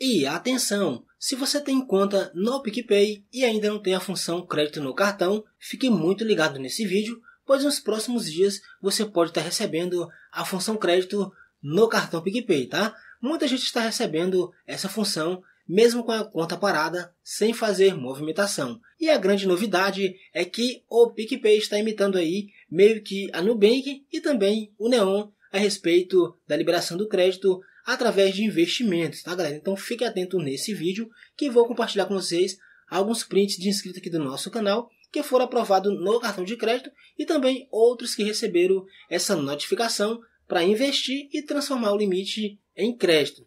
E atenção, se você tem conta no PicPay e ainda não tem a função crédito no cartão, fique muito ligado nesse vídeo, pois nos próximos dias você pode estar recebendo a função crédito no cartão PicPay, tá? Muita gente está recebendo essa função mesmo com a conta parada, sem fazer movimentação. E a grande novidade é que o PicPay está imitando aí meio que a Nubank e também o Neon a respeito da liberação do crédito através de investimentos, tá galera? Então fique atento nesse vídeo que vou compartilhar com vocês alguns prints de inscritos aqui do nosso canal que foram aprovados no cartão de crédito e também outros que receberam essa notificação para investir e transformar o limite em crédito.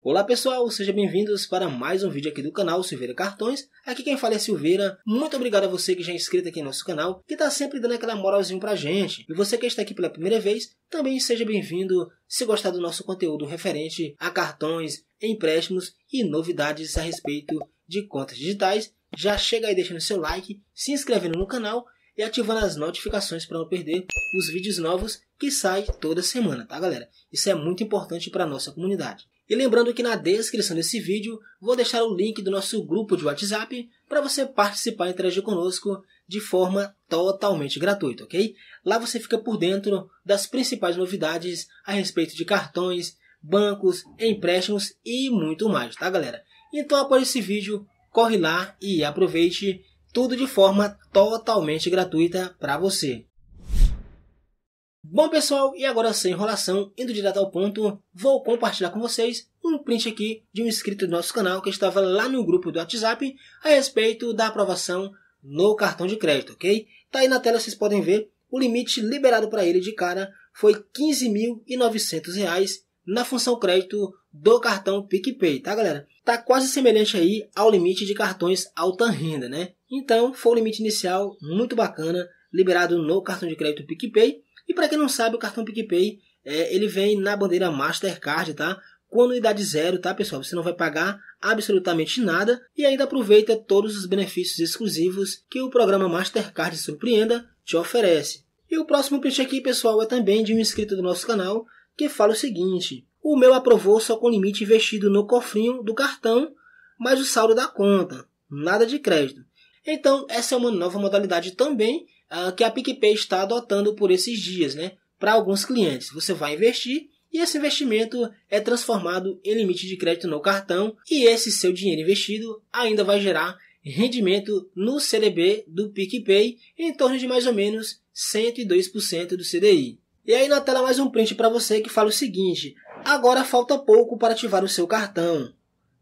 Olá pessoal, sejam bem-vindos para mais um vídeo aqui do canal Silveira Cartões. Aqui quem fala é Silveira. Muito obrigado a você que já é inscrito aqui no nosso canal, que está sempre dando aquela moralzinha pra gente. E você que está aqui pela primeira vez, também seja bem-vindo. Se gostar do nosso conteúdo referente a cartões, empréstimos e novidades a respeito de contas digitais, já chega aí deixando seu like, se inscrevendo no canal e ativando as notificações para não perder os vídeos novos que saem toda semana, tá galera? Isso é muito importante para nossa comunidade. E lembrando que na descrição desse vídeo vou deixar o link do nosso grupo de WhatsApp para você participar e interagir conosco de forma totalmente gratuita, ok? Lá você fica por dentro das principais novidades a respeito de cartões, bancos, empréstimos e muito mais, tá galera? Então após esse vídeo, corre lá e aproveite tudo de forma totalmente gratuita para você. Bom pessoal, e agora sem enrolação, indo direto ao ponto, vou compartilhar com vocês um print aqui de um inscrito do nosso canal que estava lá no grupo do WhatsApp a respeito da aprovação no cartão de crédito, ok? Tá aí na tela, vocês podem ver, o limite liberado para ele de cara foi R$ 15.900 na função crédito do cartão PicPay, tá galera? Tá quase semelhante aí ao limite de cartões alta renda, né? Então, foi o limite inicial, muito bacana, liberado no cartão de crédito PicPay e para quem não sabe, o cartão PicPay é, ele vem na bandeira Mastercard, tá? Com anuidade zero, tá, pessoal? Você não vai pagar absolutamente nada e ainda aproveita todos os benefícios exclusivos que o programa Mastercard Surpreenda te oferece. E o próximo print aqui, pessoal, é também de um inscrito do nosso canal que fala o seguinte: o meu aprovou só com limite investido no cofrinho do cartão, mas o saldo da conta, nada de crédito. Então, essa é uma nova modalidade também ah, que a PicPay está adotando por esses dias, né? Para alguns clientes, você vai investir e esse investimento é transformado em limite de crédito no cartão e esse seu dinheiro investido ainda vai gerar rendimento no CDB do PicPay em torno de mais ou menos 102% do CDI. E aí na tela mais um print para você que fala o seguinte: agora falta pouco para ativar o seu cartão.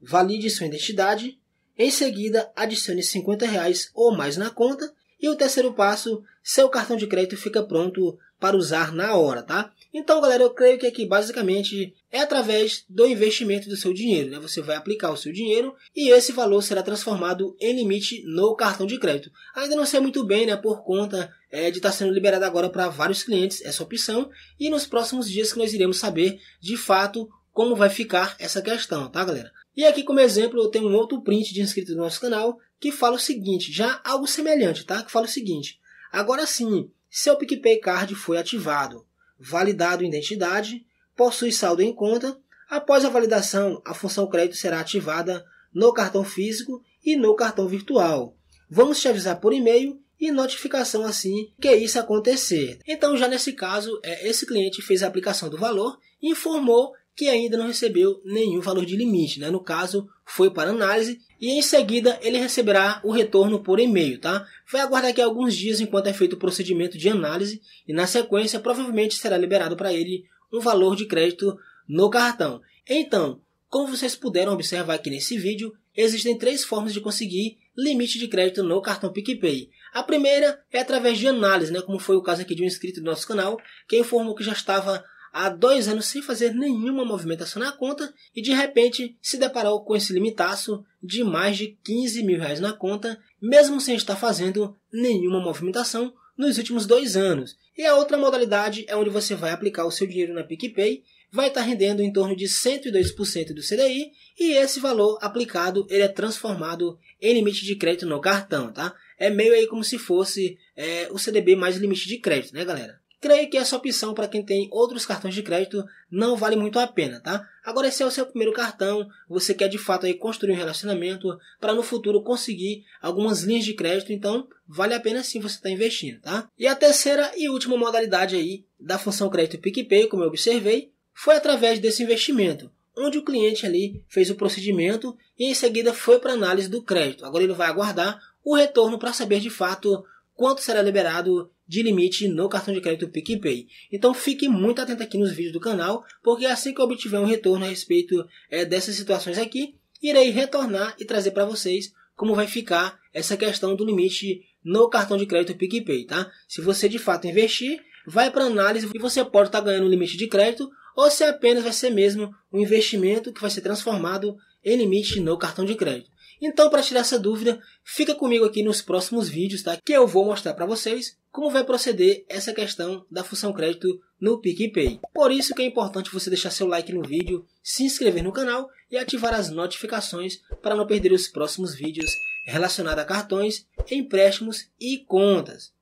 Valide sua identidade, em seguida adicione 50 reais ou mais na conta e o terceiro passo, seu cartão de crédito fica pronto para usar na hora, tá? Então, galera, eu creio que aqui basicamente é através do investimento do seu dinheiro, né? Você vai aplicar o seu dinheiro e esse valor será transformado em limite no cartão de crédito. Ainda não sei muito bem, né? Por conta é, de estar tá sendo liberado agora para vários clientes essa opção e nos próximos dias que nós iremos saber de fato como vai ficar essa questão, tá, galera? E aqui como exemplo eu tenho um outro print de inscrito no nosso canal que fala o seguinte, já algo semelhante, tá? Que fala o seguinte, agora sim, seu PicPay Card foi ativado, validado identidade, possui saldo em conta, após a validação a função crédito será ativada no cartão físico e no cartão virtual. Vamos te avisar por e-mail e notificação assim que isso acontecer. Então, já nesse caso, é, esse cliente fez a aplicação do valor, informou que ainda não recebeu nenhum valor de limite, né? No caso, foi para análise e em seguida ele receberá o retorno por e-mail, tá? Vai aguardar aqui alguns dias enquanto é feito o procedimento de análise e na sequência provavelmente será liberado para ele um valor de crédito no cartão. Então, como vocês puderam observar aqui nesse vídeo, existem três formas de conseguir limite de crédito no cartão PicPay. A primeira é através de análise, né? como foi o caso aqui de um inscrito do nosso canal, que informou que já estava há dois anos sem fazer nenhuma movimentação na conta e de repente se deparou com esse limitaço de mais de 15 mil reais na conta, mesmo sem estar fazendo nenhuma movimentação nos últimos dois anos. E a outra modalidade é onde você vai aplicar o seu dinheiro na PicPay, vai estar rendendo em torno de 102% do CDI e esse valor aplicado ele é transformado em limite de crédito no cartão, tá? É meio aí como se fosse é, o CDB mais limite de crédito, né, galera? creio que essa opção para quem tem outros cartões de crédito não vale muito a pena, tá? Agora esse é o seu primeiro cartão, você quer de fato aí construir um relacionamento para no futuro conseguir algumas linhas de crédito, então vale a pena sim você estar tá investindo, tá? E a terceira e última modalidade aí da função crédito PicPay, como eu observei, foi através desse investimento onde o cliente ali fez o procedimento e em seguida foi para análise do crédito. Agora ele vai aguardar o retorno para saber de fato quanto será liberado de limite no cartão de crédito PicPay. Então fique muito atento aqui nos vídeos do canal, porque assim que eu obtiver um retorno a respeito é, dessas situações aqui, irei retornar e trazer para vocês como vai ficar essa questão do limite no cartão de crédito PicPay, tá? Se você de fato investir, vai para análise e você pode estar tá ganhando um limite de crédito ou se apenas vai ser mesmo um investimento que vai ser transformado em limite no cartão de crédito. Então, para tirar essa dúvida, fica comigo aqui nos próximos vídeos, tá? Que eu vou mostrar para vocês como vai proceder essa questão da função crédito no PicPay. Por isso que é importante você deixar seu like no vídeo, se inscrever no canal e ativar as notificações para não perder os próximos vídeos relacionados a cartões, empréstimos e contas.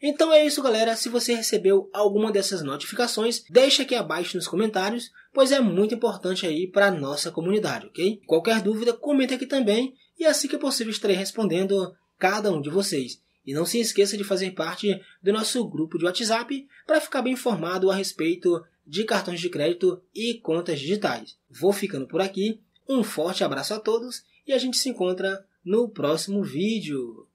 Então é isso galera, se você recebeu alguma dessas notificações, deixa aqui abaixo nos comentários, pois é muito importante aí para nossa comunidade, ok? Qualquer dúvida, comenta aqui também e assim que possível estarei respondendo cada um de vocês. E não se esqueça de fazer parte do nosso grupo de WhatsApp para ficar bem informado a respeito de cartões de crédito e contas digitais. Vou ficando por aqui. Um forte abraço a todos e a gente se encontra no próximo vídeo.